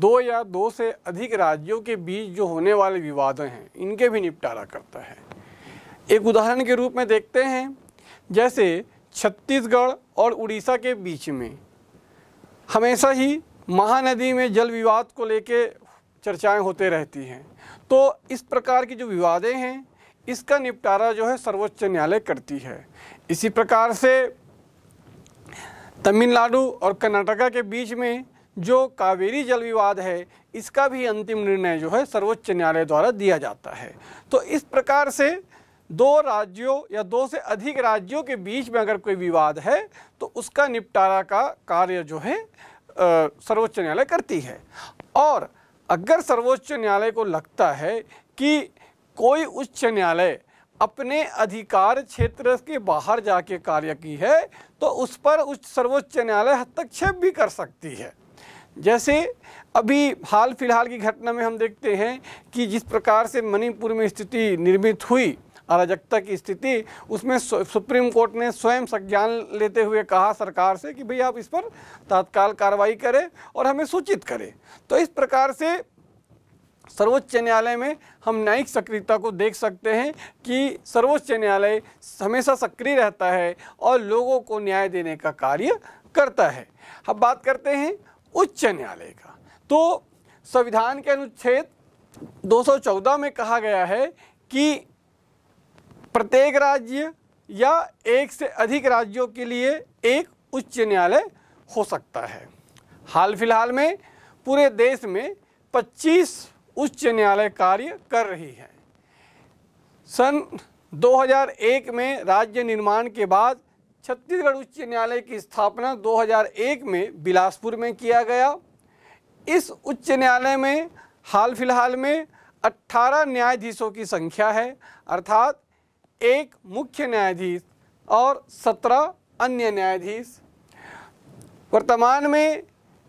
दो या दो से अधिक राज्यों के बीच जो होने वाले विवाद हैं इनके भी निपटारा करता है एक उदाहरण के रूप में देखते हैं जैसे छत्तीसगढ़ और उड़ीसा के बीच में हमेशा ही महानदी में जल विवाद को लेके चर्चाएं होते रहती हैं तो इस प्रकार की जो विवादें हैं इसका निपटारा जो है सर्वोच्च न्यायालय करती है इसी प्रकार से तमिलनाडु और कर्नाटका के बीच में जो कावेरी जल विवाद है इसका भी अंतिम निर्णय जो है सर्वोच्च न्यायालय द्वारा दिया जाता है तो इस प्रकार से दो राज्यों या दो से अधिक राज्यों के बीच में अगर कोई विवाद है तो उसका निपटारा का कार्य जो है सर्वोच्च न्यायालय करती है और अगर सर्वोच्च न्यायालय को लगता है कि कोई उच्च न्यायालय अपने अधिकार क्षेत्र के बाहर जाके कार्य की है तो उस पर उच्च सर्वोच्च न्यायालय हस्तक्षेप भी कर सकती है जैसे अभी हाल फिलहाल की घटना में हम देखते हैं कि जिस प्रकार से मणिपुर में स्थिति निर्मित हुई अराजकता की स्थिति उसमें सुप्रीम कोर्ट ने स्वयं संज्ञान लेते हुए कहा सरकार से कि भई आप इस पर तत्काल कार्रवाई करें और हमें सूचित करें तो इस प्रकार से सर्वोच्च न्यायालय में हम न्यायिक सक्रियता को देख सकते हैं कि सर्वोच्च न्यायालय हमेशा सक्रिय रहता है और लोगों को न्याय देने का कार्य करता है अब बात करते हैं उच्च न्यायालय का तो संविधान के अनुच्छेद 214 में कहा गया है कि प्रत्येक राज्य या एक से अधिक राज्यों के लिए एक उच्च न्यायालय हो सकता है हाल फिलहाल में पूरे देश में 25 उच्च न्यायालय कार्य कर रही है सन 2001 में राज्य निर्माण के बाद छत्तीसगढ़ उच्च न्यायालय की स्थापना 2001 में बिलासपुर में किया गया इस उच्च न्यायालय में हाल फिलहाल में 18 न्यायाधीशों की संख्या है अर्थात एक मुख्य न्यायाधीश और 17 अन्य न्यायाधीश वर्तमान में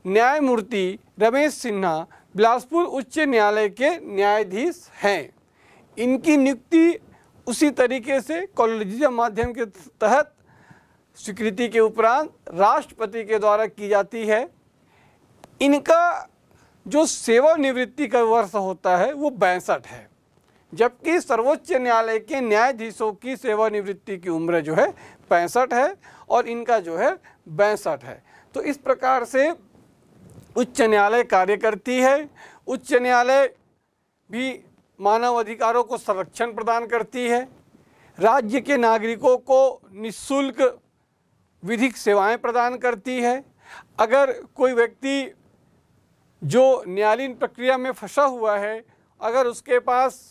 न्यायमूर्ति रमेश सिन्हा बिलासपुर उच्च न्यायालय के न्यायाधीश हैं इनकी नियुक्ति उसी तरीके से कॉलेजियम माध्यम के तहत स्वीकृति के उपरांत राष्ट्रपति के द्वारा की जाती है इनका जो सेवानिवृत्ति का वर्ष होता है वो पैंसठ है जबकि सर्वोच्च न्यायालय के न्यायाधीशों की सेवानिवृत्ति की उम्र जो है पैंसठ है और इनका जो है बैंसठ है तो इस प्रकार से उच्च न्यायालय कार्य करती है उच्च न्यायालय भी मानव अधिकारों को संरक्षण प्रदान करती है राज्य के नागरिकों को निशुल्क विधिक सेवाएं प्रदान करती है अगर कोई व्यक्ति जो न्यायालयीन प्रक्रिया में फंसा हुआ है अगर उसके पास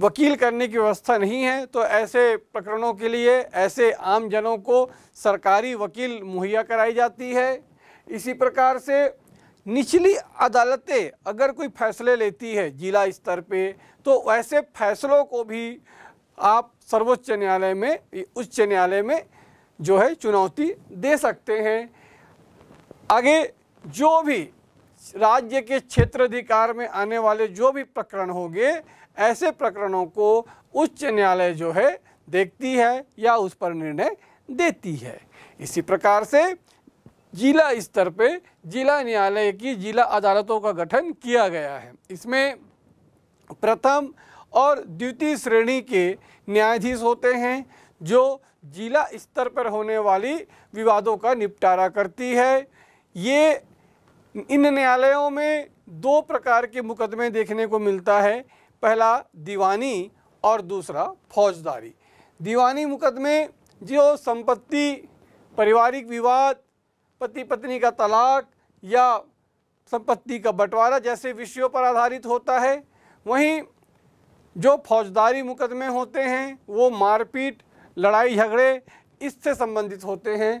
वकील करने की व्यवस्था नहीं है तो ऐसे प्रकरणों के लिए ऐसे आम जनों को सरकारी वकील मुहैया कराई जाती है इसी प्रकार से निचली अदालतें अगर कोई फैसले लेती है जिला स्तर पे तो ऐसे फैसलों को भी आप सर्वोच्च न्यायालय में उच्च न्यायालय में जो है चुनौती दे सकते हैं आगे जो भी राज्य के क्षेत्राधिकार में आने वाले जो भी प्रकरण होंगे ऐसे प्रकरणों को उच्च न्यायालय जो है देखती है या उस पर निर्णय देती है इसी प्रकार से जिला स्तर पे जिला न्यायालय की जिला अदालतों का गठन किया गया है इसमें प्रथम और द्वितीय श्रेणी के न्यायाधीश होते हैं जो जिला स्तर पर होने वाली विवादों का निपटारा करती है ये इन न्यायालयों में दो प्रकार के मुकदमे देखने को मिलता है पहला दीवानी और दूसरा फौजदारी दीवानी मुकदमे जो संपत्ति पारिवारिक विवाद पति पत्नी का तलाक या संपत्ति का बंटवारा जैसे विषयों पर आधारित होता है वहीं जो फौजदारी मुकदमे होते हैं वो मारपीट लड़ाई झगड़े इससे संबंधित होते हैं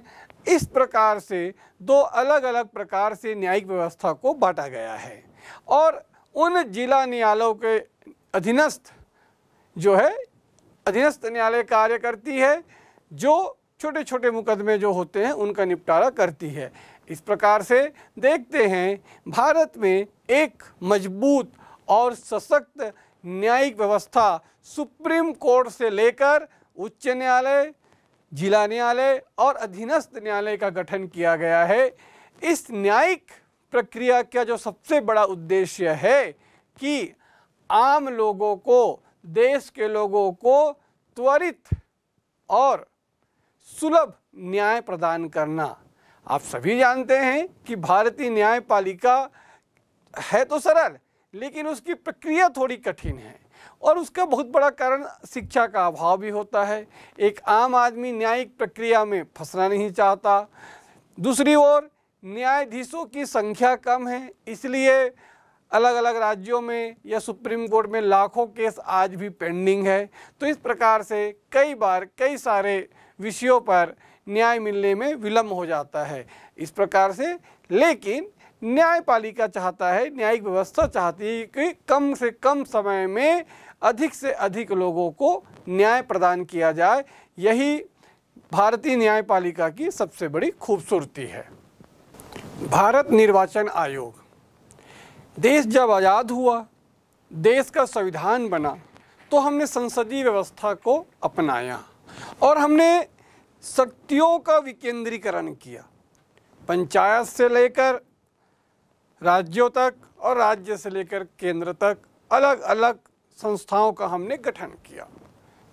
इस प्रकार से दो अलग अलग प्रकार से न्यायिक व्यवस्था को बांटा गया है और उन जिला न्यायालयों के अधीनस्थ जो है अधीनस्थ न्यायालय कार्य करती है जो छोटे छोटे मुकदमे जो होते हैं उनका निपटारा करती है इस प्रकार से देखते हैं भारत में एक मजबूत और सशक्त न्यायिक व्यवस्था सुप्रीम कोर्ट से लेकर उच्च न्यायालय जिला न्यायालय और अधीनस्थ न्यायालय का गठन किया गया है इस न्यायिक प्रक्रिया का जो सबसे बड़ा उद्देश्य है कि आम लोगों को देश के लोगों को त्वरित और सुलभ न्याय प्रदान करना आप सभी जानते हैं कि भारतीय न्यायपालिका है तो सरल लेकिन उसकी प्रक्रिया थोड़ी कठिन है और उसका बहुत बड़ा कारण शिक्षा का अभाव भी होता है एक आम आदमी न्यायिक प्रक्रिया में फंसना नहीं चाहता दूसरी ओर न्यायाधीशों की संख्या कम है इसलिए अलग अलग राज्यों में या सुप्रीम कोर्ट में लाखों केस आज भी पेंडिंग है तो इस प्रकार से कई बार कई सारे विषयों पर न्याय मिलने में विलम्ब हो जाता है इस प्रकार से लेकिन न्यायपालिका चाहता है न्यायिक व्यवस्था चाहती है कि कम से कम समय में अधिक से अधिक लोगों को न्याय प्रदान किया जाए यही भारतीय न्यायपालिका की सबसे बड़ी खूबसूरती है भारत निर्वाचन आयोग देश जब आज़ाद हुआ देश का संविधान बना तो हमने संसदीय व्यवस्था को अपनाया और हमने शक्तियों का विकेंद्रीकरण किया पंचायत से लेकर राज्यों तक और राज्य से लेकर केंद्र तक अलग अलग संस्थाओं का हमने गठन किया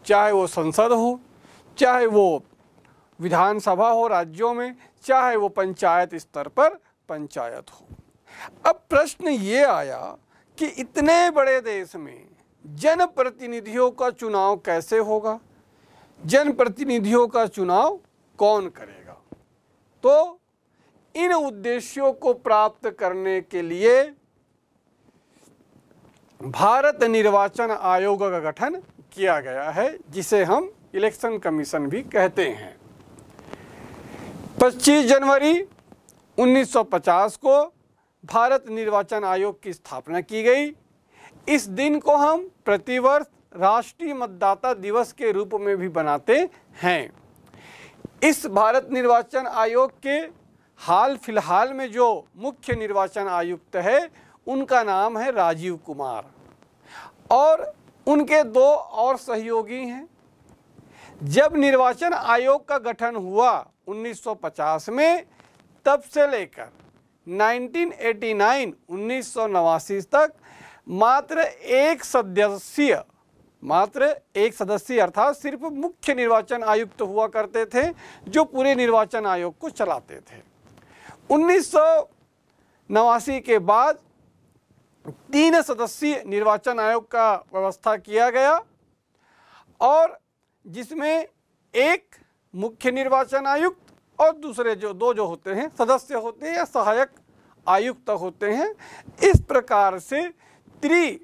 चाहे वो संसद हो चाहे वो विधानसभा हो राज्यों में चाहे वो पंचायत स्तर पर पंचायत हो अब प्रश्न ये आया कि इतने बड़े देश में जनप्रतिनिधियों का चुनाव कैसे होगा जनप्रतिनिधियों का चुनाव कौन करेगा तो इन उद्देश्यों को प्राप्त करने के लिए भारत निर्वाचन आयोग का गठन किया गया है जिसे हम इलेक्शन कमीशन भी कहते हैं 25 जनवरी 1950 को भारत निर्वाचन आयोग की स्थापना की गई इस दिन को हम प्रतिवर्ष राष्ट्रीय मतदाता दिवस के रूप में भी बनाते हैं इस भारत निर्वाचन आयोग के हाल फिलहाल में जो मुख्य निर्वाचन आयुक्त है उनका नाम है राजीव कुमार और उनके दो और सहयोगी हैं जब निर्वाचन आयोग का गठन हुआ 1950 में तब से लेकर 1989 1989 तक मात्र एक सदस्य मात्र एक सदस्य अर्थात सिर्फ मुख्य निर्वाचन आयुक्त तो हुआ करते थे जो पूरे निर्वाचन आयोग को चलाते थे उन्नीस के बाद तीन सदस्यीय निर्वाचन आयोग का व्यवस्था किया गया और जिसमें एक मुख्य निर्वाचन आयुक्त और दूसरे जो दो जो होते हैं सदस्य होते हैं या सहायक आयुक्त होते हैं इस प्रकार से त्रि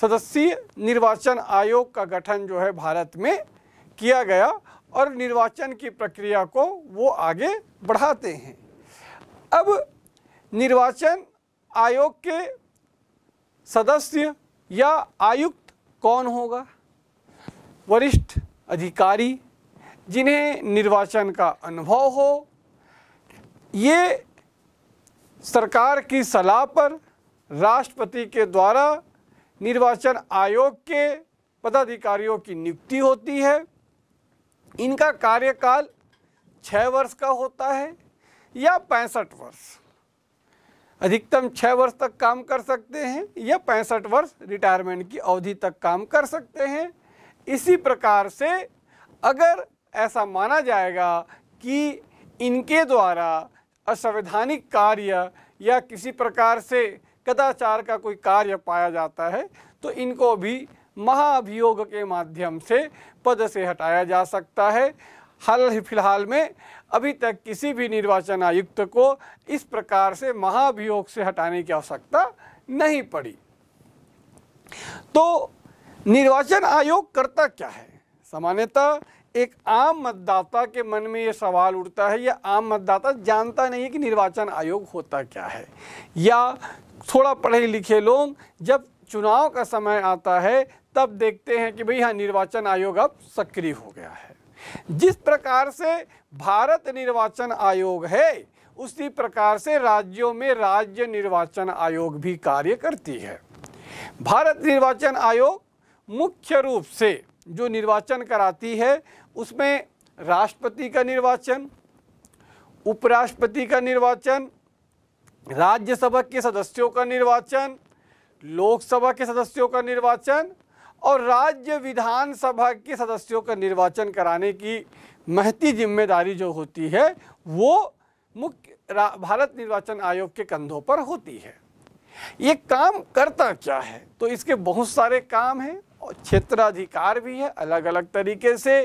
सदस्यीय निर्वाचन आयोग का गठन जो है भारत में किया गया और निर्वाचन की प्रक्रिया को वो आगे बढ़ाते हैं अब निर्वाचन आयोग के सदस्य या आयुक्त कौन होगा वरिष्ठ अधिकारी जिन्हें निर्वाचन का अनुभव हो ये सरकार की सलाह पर राष्ट्रपति के द्वारा निर्वाचन आयोग के पदाधिकारियों की नियुक्ति होती है इनका कार्यकाल छः वर्ष का होता है या पैंसठ वर्ष अधिकतम छः वर्ष तक काम कर सकते हैं या पैंसठ वर्ष रिटायरमेंट की अवधि तक काम कर सकते हैं इसी प्रकार से अगर ऐसा माना जाएगा कि इनके द्वारा असंवैधानिक कार्य या किसी प्रकार से कदाचार का कोई कार्य पाया जाता है तो इनको भी महाअभियोग के माध्यम से पद से हटाया जा सकता है हाल फिलहाल में अभी तक किसी भी निर्वाचन आयुक्त को इस प्रकार से महाभियोग से हटाने की आवश्यकता नहीं पड़ी तो निर्वाचन आयोग करता क्या है सामान्यतः एक आम मतदाता के मन में ये सवाल उठता है या आम मतदाता जानता नहीं है कि निर्वाचन आयोग होता क्या है या थोड़ा पढ़े लिखे लोग जब चुनाव का समय आता है तब देखते हैं कि भाई हाँ निर्वाचन आयोग अब सक्रिय हो गया है जिस प्रकार से भारत निर्वाचन आयोग है उसी प्रकार से राज्यों में राज्य निर्वाचन आयोग भी कार्य करती है भारत निर्वाचन आयोग मुख्य रूप से जो निर्वाचन कराती है उसमें राष्ट्रपति का निर्वाचन उपराष्ट्रपति का निर्वाचन राज्यसभा के सदस्यों का निर्वाचन लोकसभा के सदस्यों का निर्वाचन और राज्य विधानसभा के सदस्यों का निर्वाचन कराने की महती जिम्मेदारी जो होती है वो मुख्य भारत निर्वाचन आयोग के कंधों पर होती है ये काम करता क्या है तो इसके बहुत सारे काम हैं और क्षेत्राधिकार भी है अलग अलग तरीके से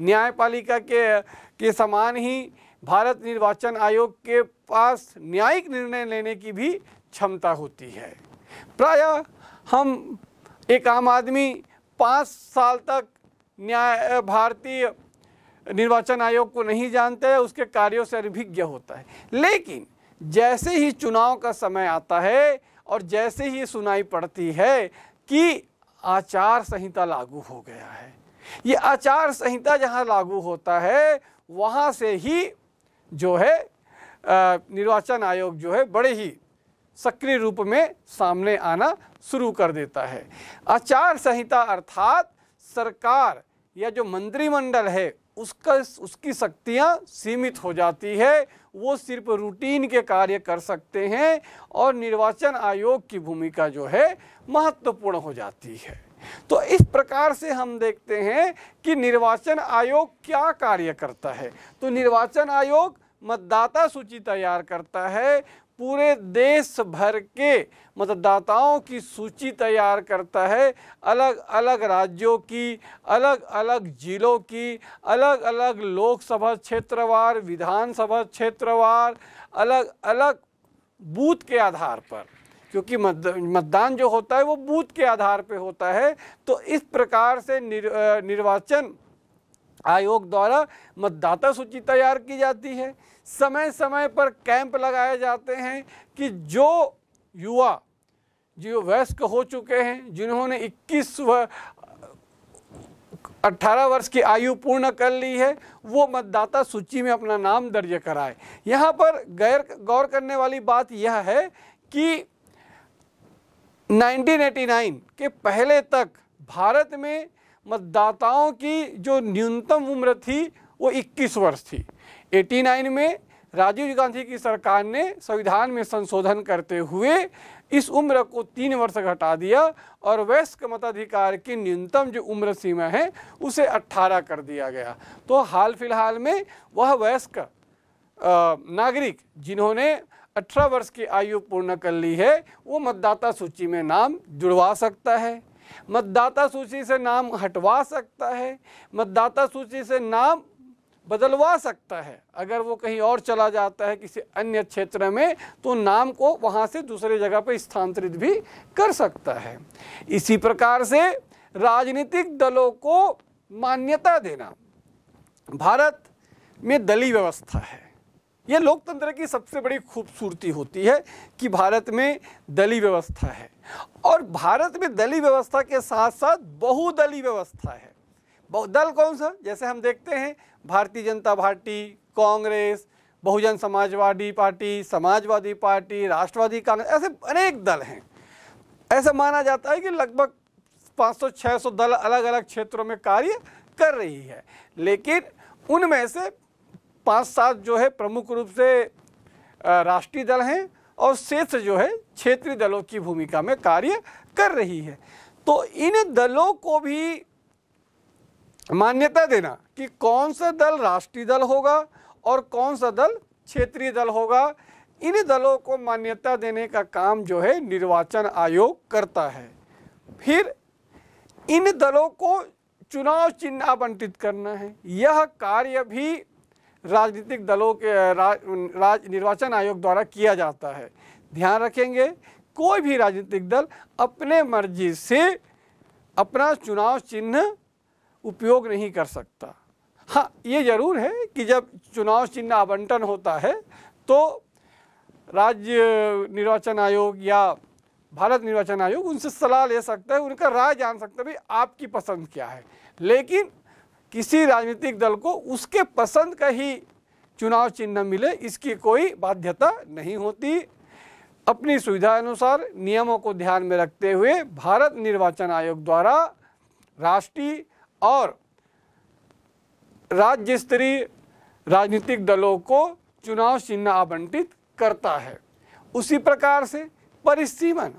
न्यायपालिका के के समान ही भारत निर्वाचन आयोग के पास न्यायिक निर्णय लेने की भी क्षमता होती है प्रायः हम एक आम आदमी पाँच साल तक न्याय भारतीय निर्वाचन आयोग को नहीं जानते है उसके कार्यों से अभिज्ञ होता है लेकिन जैसे ही चुनाव का समय आता है और जैसे ही सुनाई पड़ती है कि आचार संहिता लागू हो गया है ये आचार संहिता जहाँ लागू होता है वहाँ से ही जो है निर्वाचन आयोग जो है बड़े ही सक्रिय रूप में सामने आना शुरू कर देता है आचार संहिता अर्थात सरकार या जो मंत्रिमंडल है उसका उसकी शक्तियाँ सीमित हो जाती है वो सिर्फ रूटीन के कार्य कर सकते हैं और निर्वाचन आयोग की भूमिका जो है महत्वपूर्ण हो जाती है तो इस प्रकार से हम देखते हैं कि निर्वाचन आयोग क्या कार्य करता है तो निर्वाचन आयोग मतदाता सूची तैयार करता है पूरे देश भर के मतदाताओं की सूची तैयार करता है अलग अलग राज्यों की अलग अलग ज़िलों की अलग अलग लोकसभा क्षेत्रवार विधानसभा क्षेत्रवार अलग अलग बूथ के आधार पर क्योंकि मतदान जो होता है वो बूथ के आधार पे होता है तो इस प्रकार से निर्वाचन आयोग द्वारा मतदाता सूची तैयार की जाती है समय समय पर कैंप लगाए जाते हैं कि जो युवा जो वयस्क हो चुके हैं जिन्होंने 21 व 18 वर्ष की आयु पूर्ण कर ली है वो मतदाता सूची में अपना नाम दर्ज कराए यहाँ पर गैर गौर करने वाली बात यह है कि 1989 के पहले तक भारत में मतदाताओं की जो न्यूनतम उम्र थी वो 21 वर्ष थी 89 में राजीव गांधी की सरकार ने संविधान में संशोधन करते हुए इस उम्र को तीन वर्ष घटा दिया और वयस्क मताधिकार की न्यूनतम जो उम्र सीमा है उसे 18 कर दिया गया तो हाल फिलहाल में वह वयस्क नागरिक जिन्होंने 18 वर्ष की आयु पूर्ण कर ली है वो मतदाता सूची में नाम जुड़वा सकता है मतदाता सूची से नाम हटवा सकता है मतदाता सूची से नाम बदलवा सकता है अगर वो कहीं और चला जाता है किसी अन्य क्षेत्र में तो नाम को वहाँ से दूसरे जगह पर स्थानांतरित भी कर सकता है इसी प्रकार से राजनीतिक दलों को मान्यता देना भारत में दलीय व्यवस्था है ये लोकतंत्र की सबसे बड़ी खूबसूरती होती है कि भारत में दली व्यवस्था है और भारत में दली व्यवस्था के साथ साथ बहुदलीय व्यवस्था है दल कौन सा जैसे हम देखते हैं Bharatiya Janata party Congress Bahujan Samajwadi party Samajwadi party Rashtravadi Congress ऐसे अनेक दल हैं ऐसा माना जाता है कि लगभग 500-600 दल अलग अलग क्षेत्रों में कार्य कर रही है लेकिन उनमें से पाँच सात जो है प्रमुख रूप से राष्ट्रीय दल हैं और शेष जो है क्षेत्रीय दलों की भूमिका में कार्य कर रही है तो इन दलों को भी मान्यता देना कि कौन सा दल राष्ट्रीय दल होगा और कौन सा दल क्षेत्रीय दल होगा इन दलों को मान्यता देने का काम जो है निर्वाचन आयोग करता है फिर इन दलों को चुनाव चिन्ह आवंटित करना है यह कार्य भी राजनीतिक दलों के राज निर्वाचन आयोग द्वारा किया जाता है ध्यान रखेंगे कोई भी राजनीतिक दल अपने मर्जी से अपना चुनाव चिन्ह उपयोग नहीं कर सकता हाँ ये ज़रूर है कि जब चुनाव चिन्ह आवंटन होता है तो राज्य निर्वाचन आयोग या भारत निर्वाचन आयोग उनसे सलाह ले सकता है उनका राय जान सकता है भाई आपकी पसंद क्या है लेकिन किसी राजनीतिक दल को उसके पसंद का ही चुनाव चिन्ह मिले इसकी कोई बाध्यता नहीं होती अपनी सुविधा अनुसार नियमों को ध्यान में रखते हुए भारत निर्वाचन आयोग द्वारा राष्ट्रीय और राज्य स्तरीय राजनीतिक दलों को चुनाव चिन्ह आवंटित करता है उसी प्रकार से परिसीमन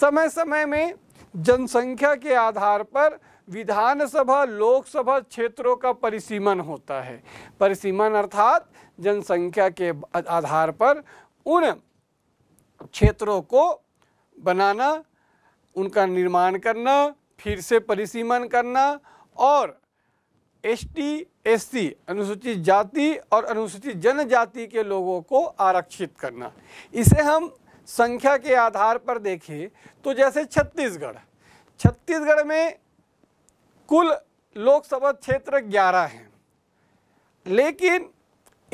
समय समय में जनसंख्या के आधार पर विधानसभा लोकसभा क्षेत्रों का परिसीमन होता है परिसीमन अर्थात जनसंख्या के आधार पर उन क्षेत्रों को बनाना उनका निर्माण करना फिर से परिसीमन करना और एस टी एस सी अनुसूचित जाति और अनुसूचित जनजाति के लोगों को आरक्षित करना इसे हम संख्या के आधार पर देखें तो जैसे छत्तीसगढ़ छत्तीसगढ़ में कुल लोकसभा क्षेत्र 11 हैं लेकिन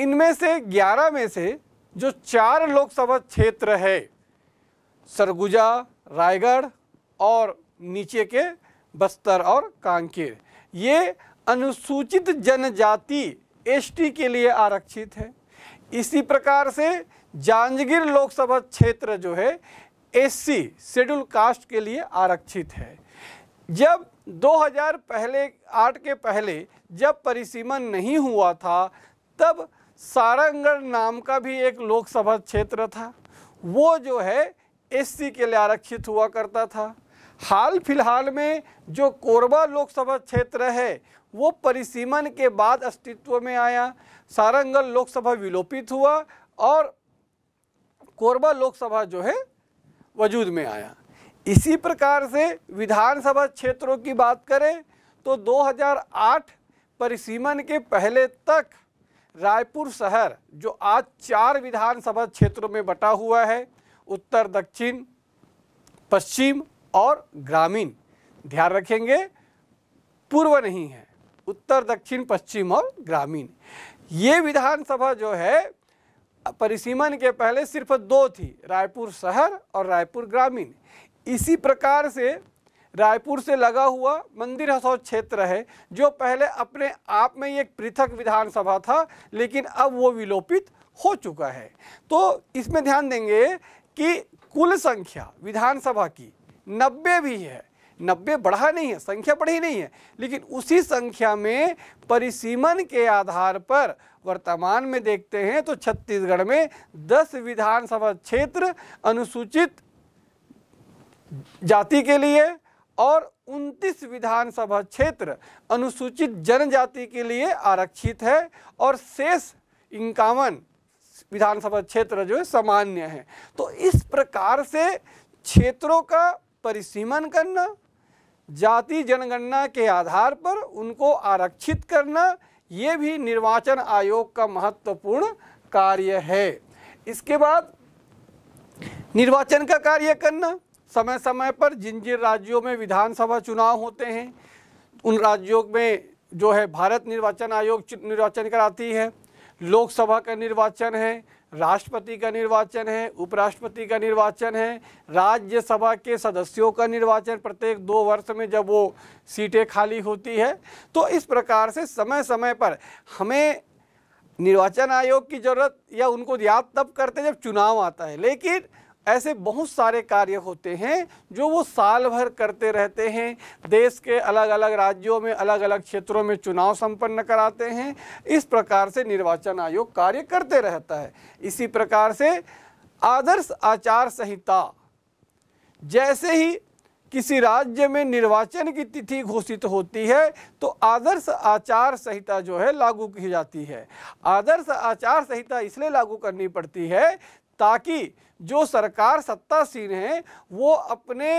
इनमें से 11 में से जो चार लोकसभा क्षेत्र है सरगुजा रायगढ़ और नीचे के बस्तर और कांकेर ये अनुसूचित जनजाति एसटी के लिए आरक्षित है इसी प्रकार से जांजगीर लोकसभा क्षेत्र जो है एससी शेड्यूल कास्ट के लिए आरक्षित है जब 2000 पहले आठ के पहले जब परिसीमन नहीं हुआ था तब सारंगढ़ नाम का भी एक लोकसभा क्षेत्र था वो जो है एससी के लिए आरक्षित हुआ करता था हाल फिलहाल में जो कोरबा लोकसभा क्षेत्र है वो परिसीमन के बाद अस्तित्व में आया सारंगढ़ लोकसभा विलोपित हुआ और कोरबा लोकसभा जो है वजूद में आया इसी प्रकार से विधानसभा क्षेत्रों की बात करें तो 2008 परिसीमन के पहले तक रायपुर शहर जो आज चार विधानसभा क्षेत्रों में बटा हुआ है उत्तर दक्षिण पश्चिम और ग्रामीण ध्यान रखेंगे पूर्व नहीं है उत्तर दक्षिण पश्चिम और ग्रामीण ये विधानसभा जो है परिसीमन के पहले सिर्फ दो थी रायपुर शहर और रायपुर ग्रामीण इसी प्रकार से रायपुर से लगा हुआ मंदिर हसौद क्षेत्र है जो पहले अपने आप में ही एक पृथक विधानसभा था लेकिन अब वो विलोपित हो चुका है तो इसमें ध्यान देंगे कि कुल संख्या विधानसभा की नब्बे भी है नब्बे बढ़ा नहीं है संख्या बढ़ी नहीं है लेकिन उसी संख्या में परिसीमन के आधार पर वर्तमान में देखते हैं तो छत्तीसगढ़ में 10 विधानसभा क्षेत्र अनुसूचित जाति के लिए और 29 विधानसभा क्षेत्र अनुसूचित जनजाति के लिए आरक्षित है और शेष इक्यावन विधानसभा क्षेत्र जो है सामान्य है तो इस प्रकार से क्षेत्रों का परिसीमन करना जाति जनगणना के आधार पर उनको आरक्षित करना ये भी निर्वाचन आयोग का महत्वपूर्ण कार्य है इसके बाद निर्वाचन का कार्य करना समय समय पर जिन जिन राज्यों में विधानसभा चुनाव होते हैं उन राज्यों में जो है भारत निर्वाचन आयोग निर्वाचन कराती है लोकसभा का निर्वाचन है राष्ट्रपति का निर्वाचन है उपराष्ट्रपति का निर्वाचन है राज्यसभा के सदस्यों का निर्वाचन प्रत्येक दो वर्ष में जब वो सीटें खाली होती है तो इस प्रकार से समय समय पर हमें निर्वाचन आयोग की ज़रूरत या उनको याद तब करते जब चुनाव आता है लेकिन ऐसे बहुत सारे कार्य होते हैं जो वो साल भर करते रहते हैं देश के अलग अलग राज्यों में अलग अलग क्षेत्रों में चुनाव संपन्न कराते हैं इस प्रकार से निर्वाचन आयोग कार्य करते रहता है इसी प्रकार से आदर्श आचार संहिता जैसे ही किसी राज्य में निर्वाचन की तिथि घोषित होती है तो आदर्श आचार संहिता जो है लागू की जाती है आदर्श आचार संहिता इसलिए लागू करनी पड़ती है ताकि जो सरकार सत्तासीन है वो अपने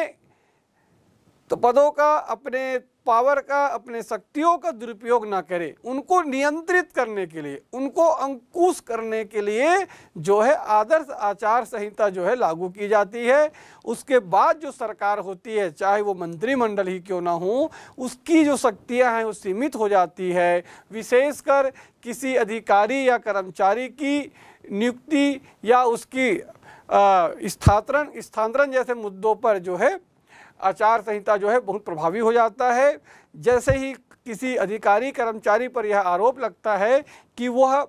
तो पदों का अपने पावर का अपने शक्तियों का दुरुपयोग ना करे उनको नियंत्रित करने के लिए उनको अंकुश करने के लिए जो है आदर्श आचार संहिता जो है लागू की जाती है उसके बाद जो सरकार होती है चाहे वो मंत्रिमंडल ही क्यों ना हो उसकी जो शक्तियां हैं वो सीमित हो जाती है विशेषकर किसी अधिकारी या कर्मचारी की नियुक्ति या उसकी स्थातरण स्थानांतरण जैसे मुद्दों पर जो है आचार संहिता जो है बहुत प्रभावी हो जाता है जैसे ही किसी अधिकारी कर्मचारी पर यह आरोप लगता है कि वह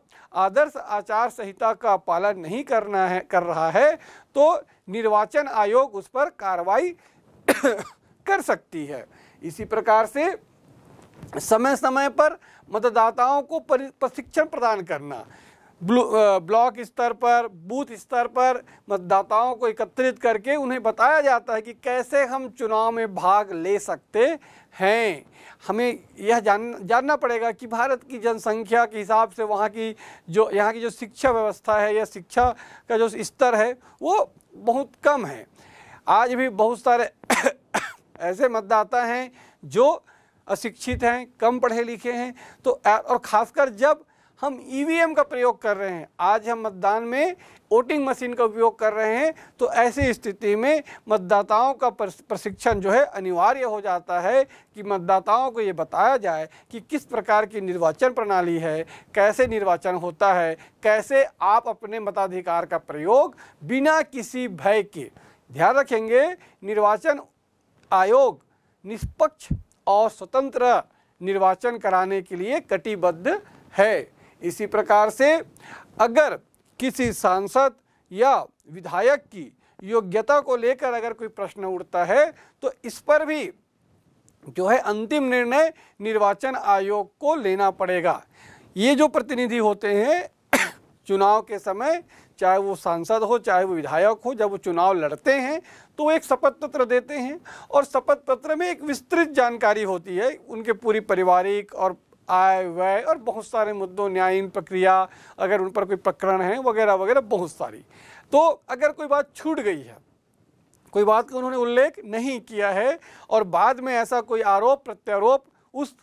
आदर्श आचार संहिता का पालन नहीं करना है कर रहा है तो निर्वाचन आयोग उस पर कार्रवाई कर सकती है इसी प्रकार से समय समय पर मतदाताओं को प्रशिक्षण प्रदान करना ब्लॉक स्तर पर बूथ स्तर पर मतदाताओं को एकत्रित करके उन्हें बताया जाता है कि कैसे हम चुनाव में भाग ले सकते हैं हमें यह जान जानना पड़ेगा कि भारत की जनसंख्या के हिसाब से वहाँ की जो यहाँ की जो शिक्षा व्यवस्था है या शिक्षा का जो स्तर है वो बहुत कम है आज भी बहुत सारे ऐसे मतदाता हैं जो अशिक्षित हैं कम पढ़े लिखे हैं तो और ख़ासकर जब हम ईवीएम e का प्रयोग कर रहे हैं आज हम मतदान में वोटिंग मशीन का उपयोग कर रहे हैं तो ऐसी स्थिति में मतदाताओं का प्रशिक्षण जो है अनिवार्य हो जाता है कि मतदाताओं को ये बताया जाए कि किस प्रकार की निर्वाचन प्रणाली है कैसे निर्वाचन होता है कैसे आप अपने मताधिकार का प्रयोग बिना किसी भय के ध्यान रखेंगे निर्वाचन आयोग निष्पक्ष और स्वतंत्र निर्वाचन कराने के लिए कटिबद्ध है इसी प्रकार से अगर किसी सांसद या विधायक की योग्यता को लेकर अगर कोई प्रश्न उठता है तो इस पर भी जो है अंतिम निर्णय निर्वाचन आयोग को लेना पड़ेगा ये जो प्रतिनिधि होते हैं चुनाव के समय चाहे वो सांसद हो चाहे वो विधायक हो जब वो चुनाव लड़ते हैं तो वो एक शपथ पत्र देते हैं और शपथ पत्र में एक विस्तृत जानकारी होती है उनके पूरी पारिवारिक और आय व्यय और बहुत सारे मुद्दों न्यायीन प्रक्रिया अगर उन पर कोई प्रकरण है वगैरह वगैरह बहुत सारी तो अगर कोई बात छूट गई है कोई बात का उन्होंने उल्लेख नहीं किया है और बाद में ऐसा कोई आरोप प्रत्यारोप उस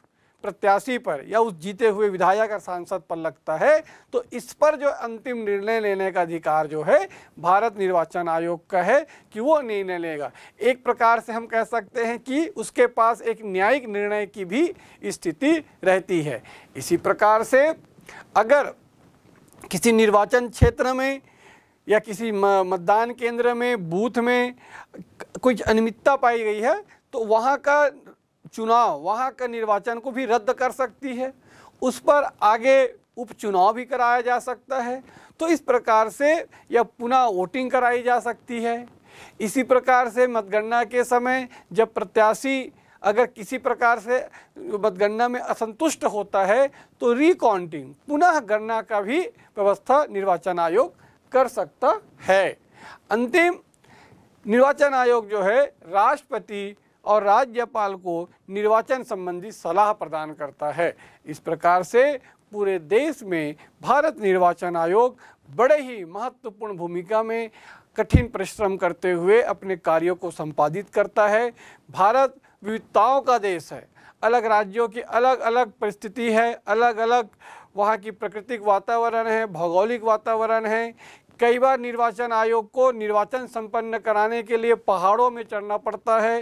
प्रत्याशी पर या उस जीते हुए विधायक और सांसद पर लगता है तो इस पर जो अंतिम निर्णय लेने का अधिकार जो है भारत निर्वाचन आयोग का है कि वो निर्णय लेगा एक प्रकार से हम कह सकते हैं कि उसके पास एक न्यायिक निर्णय की भी स्थिति रहती है इसी प्रकार से अगर किसी निर्वाचन क्षेत्र में या किसी मतदान केंद्र में बूथ में कुछ अनियमितता पाई गई है तो वहाँ का चुनाव वहाँ का निर्वाचन को भी रद्द कर सकती है उस पर आगे उपचुनाव भी कराया जा सकता है तो इस प्रकार से यह पुनः वोटिंग कराई जा सकती है इसी प्रकार से मतगणना के समय जब प्रत्याशी अगर किसी प्रकार से मतगणना में असंतुष्ट होता है तो रिकाउंटिंग पुनः गणना का भी व्यवस्था निर्वाचन आयोग कर सकता है अंतिम निर्वाचन आयोग जो है राष्ट्रपति और राज्यपाल को निर्वाचन संबंधी सलाह प्रदान करता है इस प्रकार से पूरे देश में भारत निर्वाचन आयोग बड़े ही महत्वपूर्ण भूमिका में कठिन परिश्रम करते हुए अपने कार्यों को संपादित करता है भारत विविधताओं का देश है अलग राज्यों की अलग अलग परिस्थिति है अलग अलग वहाँ की प्राकृतिक वातावरण है भौगोलिक वातावरण है कई बार निर्वाचन आयोग को निर्वाचन संपन्न कराने के लिए पहाड़ों में चढ़ना पड़ता है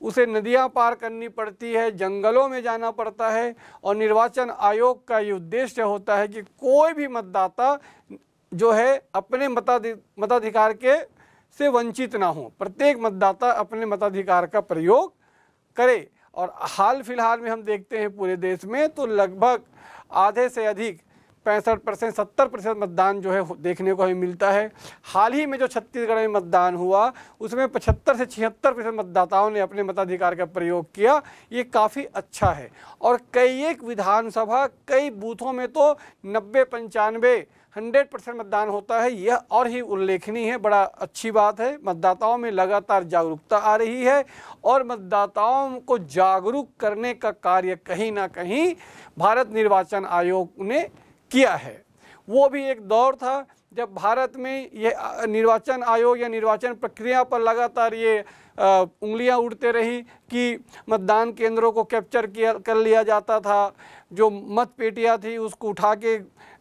उसे नदियां पार करनी पड़ती है जंगलों में जाना पड़ता है और निर्वाचन आयोग का ये उद्देश्य होता है कि कोई भी मतदाता जो है अपने मताधि मताधिकार के से वंचित ना हो प्रत्येक मतदाता अपने मताधिकार का प्रयोग करे और हाल फिलहाल में हम देखते हैं पूरे देश में तो लगभग आधे से अधिक पैंसठ परसेंट सत्तर परसेंट मतदान जो है देखने को हमें मिलता है हाल ही में जो छत्तीसगढ़ में मतदान हुआ उसमें पचहत्तर से छिहत्तर परसेंट मतदाताओं ने अपने मताधिकार का प्रयोग किया ये काफ़ी अच्छा है और कई एक विधानसभा कई बूथों में तो नब्बे पंचानवे हंड्रेड परसेंट मतदान होता है यह और ही उल्लेखनीय है बड़ा अच्छी बात है मतदाताओं में लगातार जागरूकता आ रही है और मतदाताओं को जागरूक करने का कार्य कहीं ना कहीं भारत निर्वाचन आयोग ने किया है वो भी एक दौर था जब भारत में ये निर्वाचन आयोग या निर्वाचन प्रक्रिया पर लगातार ये उंगलियां उड़ते रही कि मतदान केंद्रों को कैप्चर किया कर लिया जाता था जो मत पेटियाँ थी उसको उठा के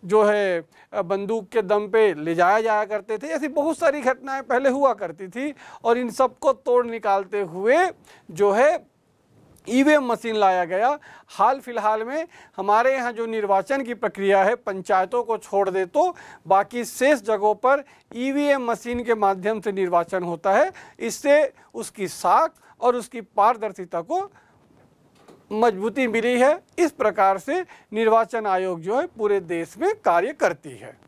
जो है बंदूक के दम पे ले जाया जाया करते थे ऐसी बहुत सारी घटनाएं पहले हुआ करती थी और इन सबको तोड़ निकालते हुए जो है ईवीएम मशीन लाया गया हाल फिलहाल में हमारे यहाँ जो निर्वाचन की प्रक्रिया है पंचायतों को छोड़ दे तो बाकी शेष जगहों पर ईवीएम मशीन के माध्यम से निर्वाचन होता है इससे उसकी साख और उसकी पारदर्शिता को मजबूती मिली है इस प्रकार से निर्वाचन आयोग जो है पूरे देश में कार्य करती है